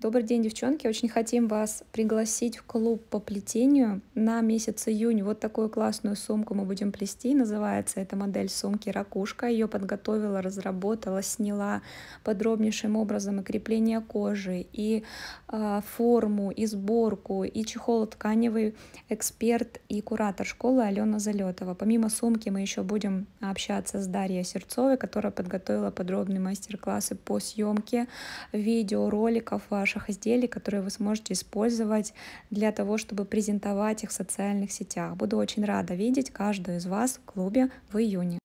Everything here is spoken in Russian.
Добрый день, девчонки. Очень хотим вас пригласить в клуб по плетению на месяц июнь. Вот такую классную сумку мы будем плести. Называется эта модель сумки «Ракушка». Ее подготовила, разработала, сняла подробнейшим образом и крепление кожи, и э, форму, и сборку, и чехол тканевый эксперт и куратор школы Алена Залетова. Помимо сумки мы еще будем общаться с Дарьей Сердцовой, которая подготовила подробные мастер-классы по съемке видеороликов ваших хороших изделий, которые вы сможете использовать для того, чтобы презентовать их в социальных сетях. Буду очень рада видеть каждую из вас в клубе в июне.